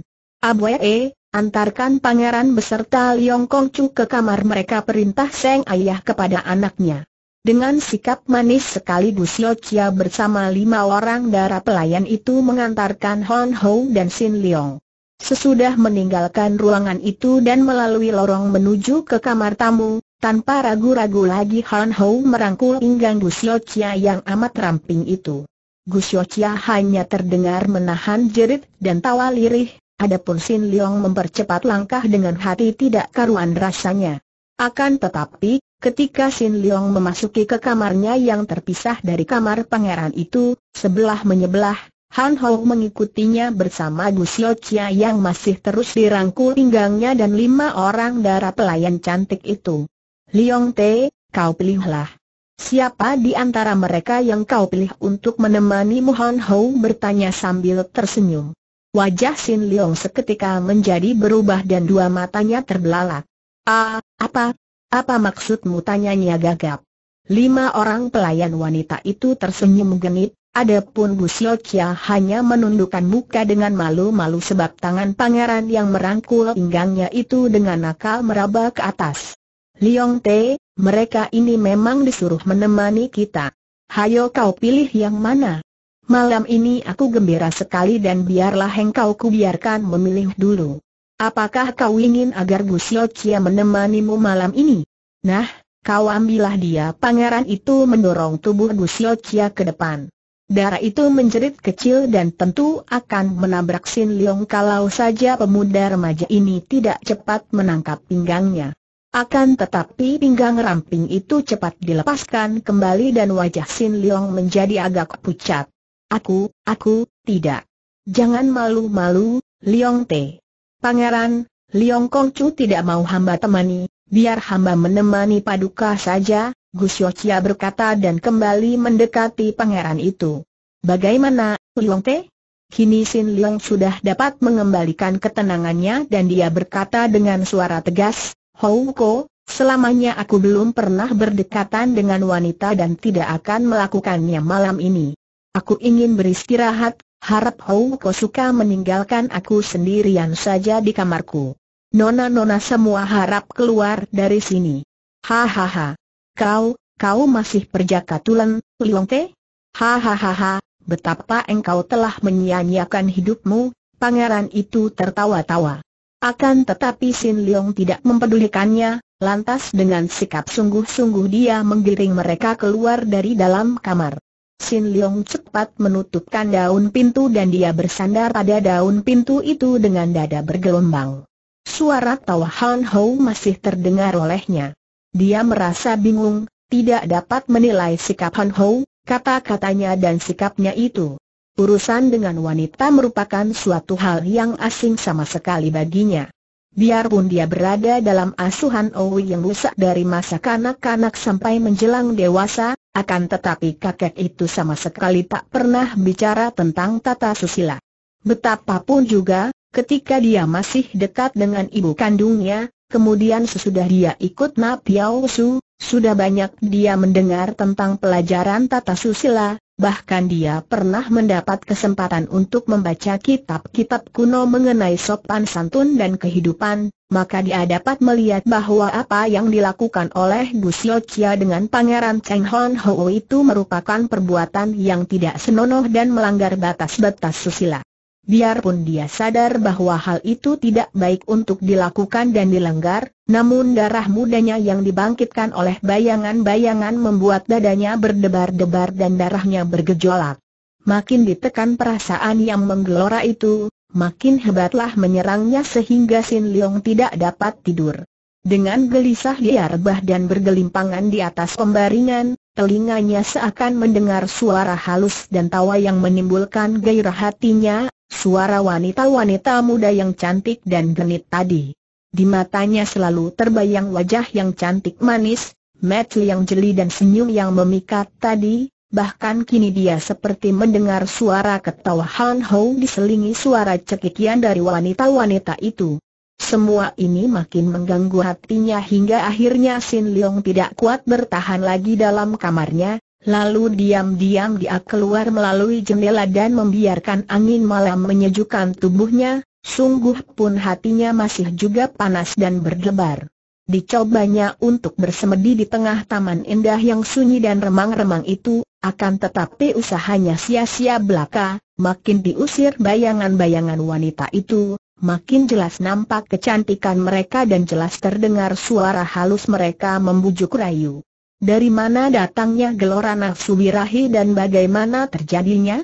Abwe, eh, antarkan pangeran beserta Liong Chu ke kamar mereka perintah Seng Ayah kepada anaknya. Dengan sikap manis sekali Gu Sio bersama lima orang darah pelayan itu mengantarkan Hon Ho dan Sin Liong. Sesudah meninggalkan ruangan itu dan melalui lorong menuju ke kamar tamu, tanpa ragu-ragu lagi Han Hou merangkul pinggang Gu Xiochia yang amat ramping itu. Gu Xiochia hanya terdengar menahan jerit dan tawa lirih, adapun Sin Liang mempercepat langkah dengan hati tidak karuan rasanya. Akan tetapi, ketika Sin Liang memasuki ke kamarnya yang terpisah dari kamar pangeran itu, sebelah menyebelah, Han Hou mengikutinya bersama Gu Xiochia yang masih terus dirangkul pinggangnya dan lima orang darah pelayan cantik itu. Liong Te, kau pilihlah. Siapa di antara mereka yang kau pilih untuk menemani Han Hou bertanya sambil tersenyum. Wajah Sin Liong seketika menjadi berubah dan dua matanya terbelalak. Ah, apa? Apa maksudmu tanyanya gagap? Lima orang pelayan wanita itu tersenyum genit, adapun Bu Sio hanya menundukkan muka dengan malu-malu sebab tangan pangeran yang merangkul pinggangnya itu dengan nakal meraba ke atas. Liong Te, mereka ini memang disuruh menemani kita. Hayo kau pilih yang mana. Malam ini aku gembira sekali dan biarlah engkau kubiarkan memilih dulu. Apakah kau ingin agar Gusio Chia menemanimu malam ini? Nah, kau ambillah dia. Pangeran itu mendorong tubuh Gusio Chia ke depan. Darah itu menjerit kecil dan tentu akan menabrak Sin Liong kalau saja pemuda remaja ini tidak cepat menangkap pinggangnya. Akan tetapi pinggang ramping itu cepat dilepaskan kembali dan wajah Sin Leong menjadi agak pucat. Aku, aku, tidak. Jangan malu-malu, Leong Te. Pangeran, Leong Kongcu tidak mau hamba temani, biar hamba menemani paduka saja, Gus Yochia berkata dan kembali mendekati pangeran itu. Bagaimana, Leong Te? Kini Sin Leong sudah dapat mengembalikan ketenangannya dan dia berkata dengan suara tegas, Houko, selamanya aku belum pernah berdekatan dengan wanita dan tidak akan melakukannya malam ini. Aku ingin beristirahat, harap Houko suka meninggalkan aku sendirian saja di kamarku. Nona-nona semua harap keluar dari sini. Hahaha. Kau, kau masih perjaka tulen, Liong Te? Hahaha, betapa engkau telah menyia-nyiakan hidupmu, pangeran itu tertawa-tawa. Akan tetapi Sin Leong tidak mempedulikannya, lantas dengan sikap sungguh-sungguh dia menggiring mereka keluar dari dalam kamar. Sin Leong cepat menutupkan daun pintu dan dia bersandar pada daun pintu itu dengan dada bergelombang. Suara tawa Han Ho masih terdengar olehnya. Dia merasa bingung, tidak dapat menilai sikap Han Ho, kata-katanya dan sikapnya itu. Urusan dengan wanita merupakan suatu hal yang asing sama sekali baginya. Biarpun dia berada dalam asuhan Owi yang rusak dari masa kanak-kanak sampai menjelang dewasa, akan tetapi kakek itu sama sekali tak pernah bicara tentang tata susila. Betapapun juga, ketika dia masih dekat dengan ibu kandungnya, kemudian sesudah dia ikut Na Su, sudah banyak dia mendengar tentang pelajaran tata susila, bahkan dia pernah mendapat kesempatan untuk membaca kitab-kitab kuno mengenai sopan santun dan kehidupan, maka dia dapat melihat bahwa apa yang dilakukan oleh Xiao Chia dengan Pangeran Cheng Hon Ho itu merupakan perbuatan yang tidak senonoh dan melanggar batas-batas susila. Biarpun dia sadar bahwa hal itu tidak baik untuk dilakukan dan dilenggar, namun darah mudanya yang dibangkitkan oleh bayangan-bayangan membuat dadanya berdebar-debar dan darahnya bergejolak. Makin ditekan perasaan yang menggelora itu, makin hebatlah menyerangnya sehingga Sin Leong tidak dapat tidur. Dengan gelisah dia rebah dan bergelimpangan di atas pembaringan, telinganya seakan mendengar suara halus dan tawa yang menimbulkan gairah hatinya, suara wanita-wanita muda yang cantik dan genit tadi. Di matanya selalu terbayang wajah yang cantik manis, mata yang jeli dan senyum yang memikat tadi, bahkan kini dia seperti mendengar suara ketawa Han Ho diselingi suara cekikian dari wanita-wanita itu. Semua ini makin mengganggu hatinya hingga akhirnya Sin Leong tidak kuat bertahan lagi dalam kamarnya, Lalu diam-diam dia keluar melalui jendela dan membiarkan angin malam menyejukkan tubuhnya, sungguh pun hatinya masih juga panas dan berdebar. Dicobanya untuk bersemedi di tengah taman indah yang sunyi dan remang-remang itu, akan tetapi usahanya sia-sia belaka, makin diusir bayangan-bayangan wanita itu, makin jelas nampak kecantikan mereka dan jelas terdengar suara halus mereka membujuk rayu. Dari mana datangnya gelora nafsu birahi dan bagaimana terjadinya?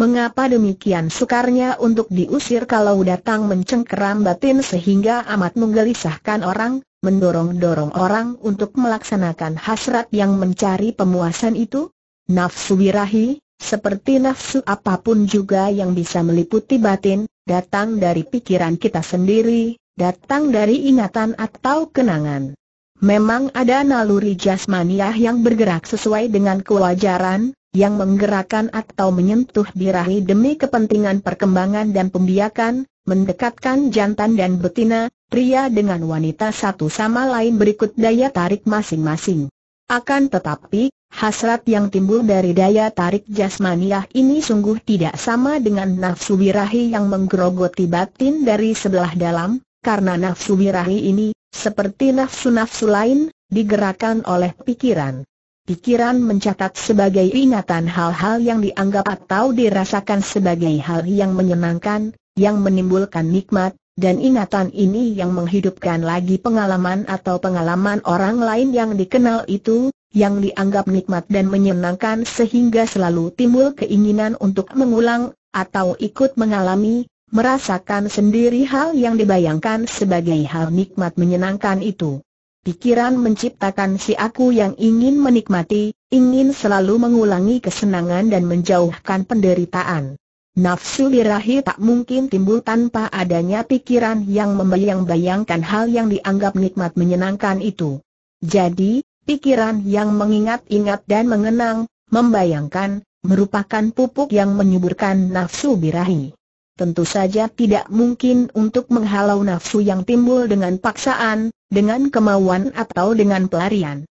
Mengapa demikian sukarnya untuk diusir kalau datang mencengkeram batin sehingga amat menggelisahkan orang, mendorong-dorong orang untuk melaksanakan hasrat yang mencari pemuasan itu? Nafsu birahi, seperti nafsu apapun juga yang bisa meliputi batin, datang dari pikiran kita sendiri, datang dari ingatan atau kenangan. Memang ada naluri jasmaniah yang bergerak sesuai dengan kewajaran, yang menggerakkan atau menyentuh birahi demi kepentingan perkembangan dan pembiakan, mendekatkan jantan dan betina, pria dengan wanita satu sama lain berikut daya tarik masing-masing. Akan tetapi, hasrat yang timbul dari daya tarik jasmaniah ini sungguh tidak sama dengan nafsu birahi yang menggerogoti batin dari sebelah dalam, karena nafsu birahi ini seperti nafsu-nafsu lain, digerakkan oleh pikiran. Pikiran mencatat sebagai ingatan hal-hal yang dianggap atau dirasakan sebagai hal yang menyenangkan, yang menimbulkan nikmat, dan ingatan ini yang menghidupkan lagi pengalaman atau pengalaman orang lain yang dikenal itu, yang dianggap nikmat dan menyenangkan sehingga selalu timbul keinginan untuk mengulang, atau ikut mengalami, Merasakan sendiri hal yang dibayangkan sebagai hal nikmat menyenangkan itu. Pikiran menciptakan si aku yang ingin menikmati, ingin selalu mengulangi kesenangan dan menjauhkan penderitaan. Nafsu birahi tak mungkin timbul tanpa adanya pikiran yang membayang-bayangkan hal yang dianggap nikmat menyenangkan itu. Jadi, pikiran yang mengingat-ingat dan mengenang, membayangkan, merupakan pupuk yang menyuburkan nafsu birahi tentu saja tidak mungkin untuk menghalau nafsu yang timbul dengan paksaan, dengan kemauan atau dengan pelarian.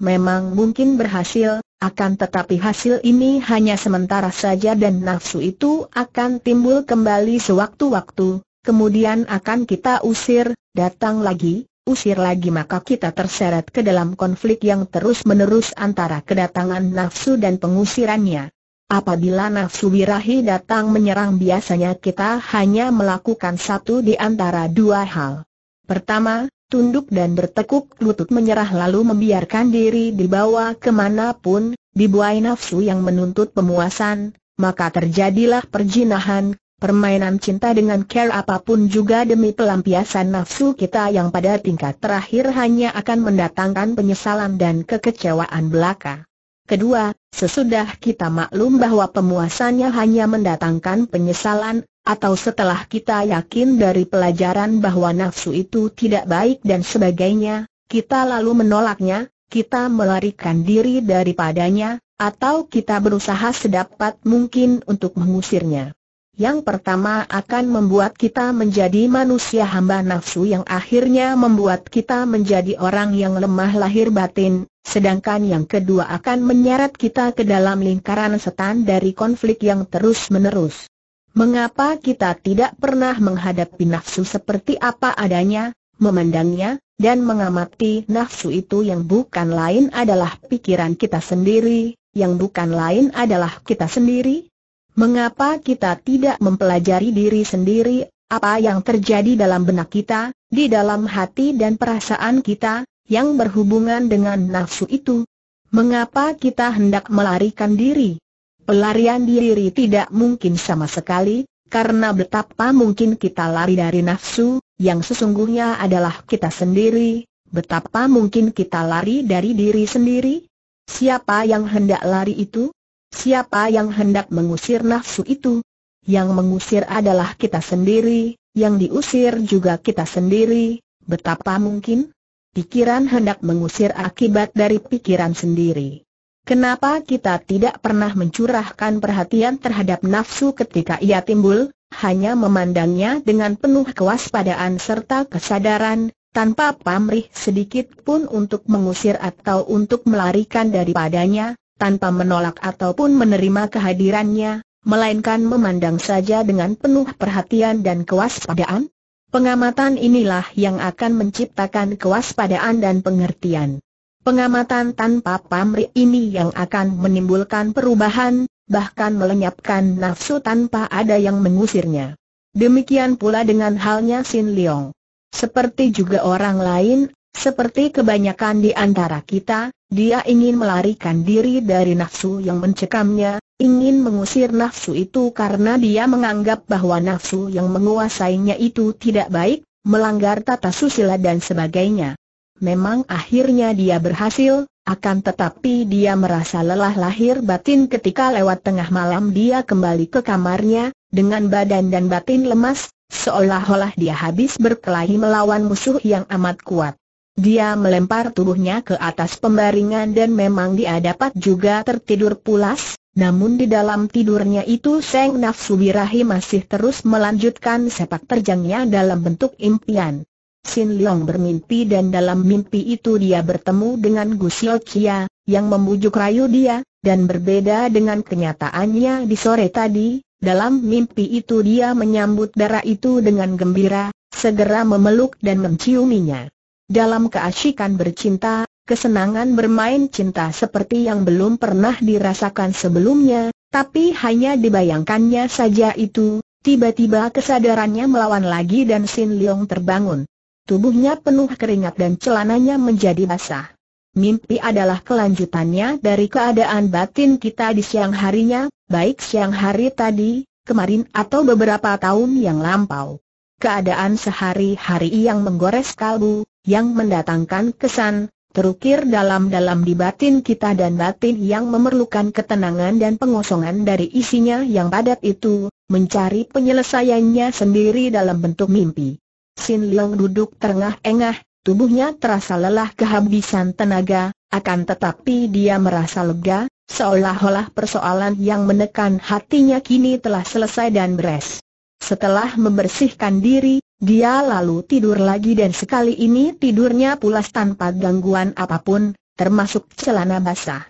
Memang mungkin berhasil, akan tetapi hasil ini hanya sementara saja dan nafsu itu akan timbul kembali sewaktu-waktu, kemudian akan kita usir, datang lagi, usir lagi maka kita terseret ke dalam konflik yang terus-menerus antara kedatangan nafsu dan pengusirannya. Apabila nafsu wirahi datang menyerang biasanya kita hanya melakukan satu di antara dua hal. Pertama, tunduk dan bertekuk lutut menyerah lalu membiarkan diri dibawa kemanapun, dibuai nafsu yang menuntut pemuasan, maka terjadilah perjinahan, permainan cinta dengan care apapun juga demi pelampiasan nafsu kita yang pada tingkat terakhir hanya akan mendatangkan penyesalan dan kekecewaan belaka. Kedua, sesudah kita maklum bahwa pemuasannya hanya mendatangkan penyesalan, atau setelah kita yakin dari pelajaran bahwa nafsu itu tidak baik dan sebagainya, kita lalu menolaknya, kita melarikan diri daripadanya, atau kita berusaha sedapat mungkin untuk mengusirnya. Yang pertama akan membuat kita menjadi manusia hamba nafsu yang akhirnya membuat kita menjadi orang yang lemah lahir batin, Sedangkan yang kedua akan menyeret kita ke dalam lingkaran setan dari konflik yang terus-menerus. Mengapa kita tidak pernah menghadapi nafsu seperti apa adanya, memandangnya, dan mengamati nafsu itu yang bukan lain adalah pikiran kita sendiri, yang bukan lain adalah kita sendiri? Mengapa kita tidak mempelajari diri sendiri, apa yang terjadi dalam benak kita, di dalam hati dan perasaan kita, yang berhubungan dengan nafsu itu. Mengapa kita hendak melarikan diri? Pelarian diri tidak mungkin sama sekali, karena betapa mungkin kita lari dari nafsu, yang sesungguhnya adalah kita sendiri, betapa mungkin kita lari dari diri sendiri? Siapa yang hendak lari itu? Siapa yang hendak mengusir nafsu itu? Yang mengusir adalah kita sendiri, yang diusir juga kita sendiri, betapa mungkin? pikiran hendak mengusir akibat dari pikiran sendiri. Kenapa kita tidak pernah mencurahkan perhatian terhadap nafsu ketika ia timbul, hanya memandangnya dengan penuh kewaspadaan serta kesadaran, tanpa pamrih sedikit pun untuk mengusir atau untuk melarikan daripadanya, tanpa menolak ataupun menerima kehadirannya, melainkan memandang saja dengan penuh perhatian dan kewaspadaan? Pengamatan inilah yang akan menciptakan kewaspadaan dan pengertian. Pengamatan tanpa pamrih ini yang akan menimbulkan perubahan, bahkan melenyapkan nafsu tanpa ada yang mengusirnya. Demikian pula dengan halnya Sin Leong. Seperti juga orang lain, seperti kebanyakan di antara kita, dia ingin melarikan diri dari nafsu yang mencekamnya, ingin mengusir nafsu itu karena dia menganggap bahwa nafsu yang menguasainya itu tidak baik, melanggar tata susila dan sebagainya. Memang akhirnya dia berhasil, akan tetapi dia merasa lelah lahir batin ketika lewat tengah malam dia kembali ke kamarnya, dengan badan dan batin lemas, seolah-olah dia habis berkelahi melawan musuh yang amat kuat. Dia melempar tubuhnya ke atas pembaringan dan memang dia dapat juga tertidur pulas, namun di dalam tidurnya itu Seng Nafsu Birahi masih terus melanjutkan sepak terjangnya dalam bentuk impian. Sin Leong bermimpi dan dalam mimpi itu dia bertemu dengan Gus Chia, yang membujuk rayu dia, dan berbeda dengan kenyataannya di sore tadi, dalam mimpi itu dia menyambut darah itu dengan gembira, segera memeluk dan menciuminya. Dalam keasyikan bercinta, kesenangan bermain cinta seperti yang belum pernah dirasakan sebelumnya, tapi hanya dibayangkannya saja itu, tiba-tiba kesadarannya melawan lagi dan Sin Leong terbangun. Tubuhnya penuh keringat dan celananya menjadi basah. Mimpi adalah kelanjutannya dari keadaan batin kita di siang harinya, baik siang hari tadi, kemarin atau beberapa tahun yang lampau. Keadaan sehari-hari yang menggores kalbu, yang mendatangkan kesan, terukir dalam-dalam di batin kita dan batin yang memerlukan ketenangan dan pengosongan dari isinya yang padat itu, mencari penyelesaiannya sendiri dalam bentuk mimpi. Sin Leong duduk terengah-engah, tubuhnya terasa lelah kehabisan tenaga, akan tetapi dia merasa lega, seolah-olah persoalan yang menekan hatinya kini telah selesai dan beres. Setelah membersihkan diri, dia lalu tidur lagi dan sekali ini tidurnya pulas tanpa gangguan apapun, termasuk celana basah.